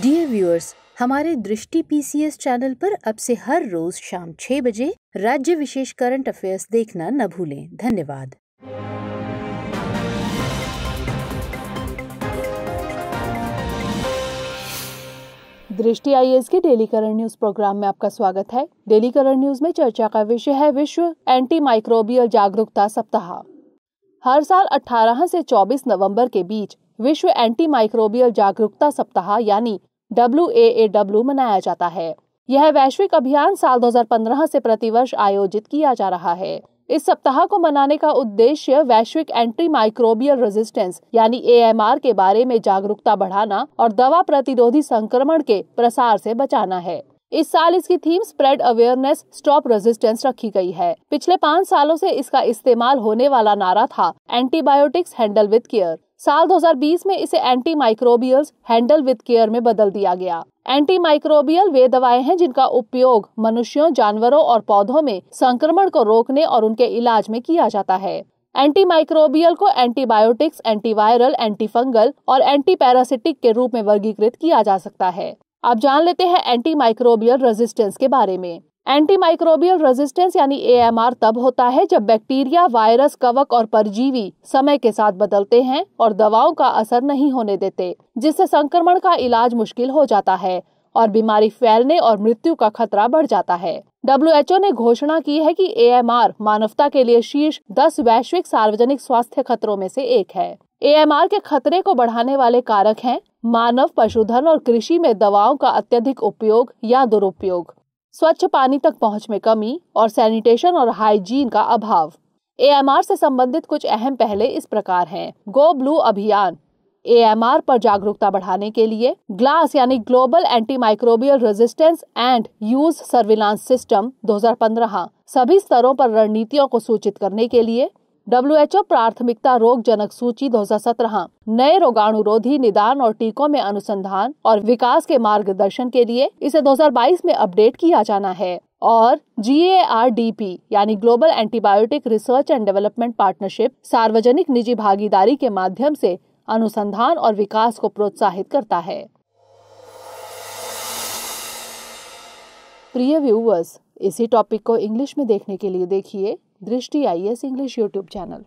dear viewers हमारे दृष्टि PCS channel पर अब से हर रोज शाम छह बजे राज्य विशेष करंट अफेयर्स देखना न भूलें धन्यवाद दृष्टि आई के डेली करंट न्यूज प्रोग्राम में आपका स्वागत है डेली करंट न्यूज में चर्चा का विषय है विश्व एंटी माइक्रोबियल जागरूकता सप्ताह हर साल 18 से 24 नवंबर के बीच विश्व एंटी माइक्रोबियल जागरूकता सप्ताह यानी डब्ल्यू मनाया जाता है यह वैश्विक अभियान साल 2015 से प्रतिवर्ष आयोजित किया जा रहा है इस सप्ताह को मनाने का उद्देश्य वैश्विक एंटी माइक्रोबियल रेजिस्टेंस यानी आर के बारे में जागरूकता बढ़ाना और दवा प्रतिरोधी संक्रमण के प्रसार से बचाना है इस साल इसकी theme spread awareness stop resistance रखी गई है पिछले पाँच सालों से इसका इस्तेमाल होने वाला नारा था एंटीबायोटिक्स हैंडल विद केयर साल 2020 में इसे anti microbial handle with care में बदल दिया गया एंटी माइक्रोबियल वे दवाएं हैं जिनका उपयोग मनुष्यों जानवरों और पौधों में संक्रमण को रोकने और उनके इलाज में किया जाता है एंटी माइक्रोबियल को एंटीबायोटिक्स एंटीवायरल एंटीफंगल और एंटी पैरासिटिक के रूप में वर्गीकृत किया जा सकता है अब जान लेते हैं एंटी माइक्रोबियल रेजिस्टेंस के बारे में एंटी माइक्रोबियल रेजिस्टेंस यानी ए तब होता है जब बैक्टीरिया वायरस कवक और परजीवी समय के साथ बदलते हैं और दवाओं का असर नहीं होने देते जिससे संक्रमण का इलाज मुश्किल हो जाता है और बीमारी फैलने और मृत्यु का खतरा बढ़ जाता है डब्ल्यू ने घोषणा की है कि ए मानवता के लिए शीर्ष दस वैश्विक सार्वजनिक स्वास्थ्य खतरों में से एक है ए के खतरे को बढ़ाने वाले कारक हैं मानव पशुधन और कृषि में दवाओं का अत्यधिक उपयोग या दुरुपयोग स्वच्छ पानी तक पहुंच में कमी और सैनिटेशन और हाइजीन का अभाव आर से संबंधित कुछ अहम पहले इस प्रकार हैं गो ब्लू अभियान आर पर जागरूकता बढ़ाने के लिए ग्लास यानी global anti microbial resistance and use surveillance system 2015 हाँ, सभी स्तरों पर रणनीतियों को सूचित करने के लिए डब्ल्यूएचओ प्राथमिकता रोग जनक सूची 2017 नए रोगाणुरोधी निदान और टीकों में अनुसंधान और विकास के मार्गदर्शन के लिए इसे 2022 में अपडेट किया जाना है और जी यानी global antibiotic research and development partnership सार्वजनिक निजी भागीदारी के माध्यम से अनुसंधान और विकास को प्रोत्साहित करता है प्रिय व्यूवर्स इसी टॉपिक को इंग्लिश में देखने के लिए देखिए Drishti I S English YouTube channel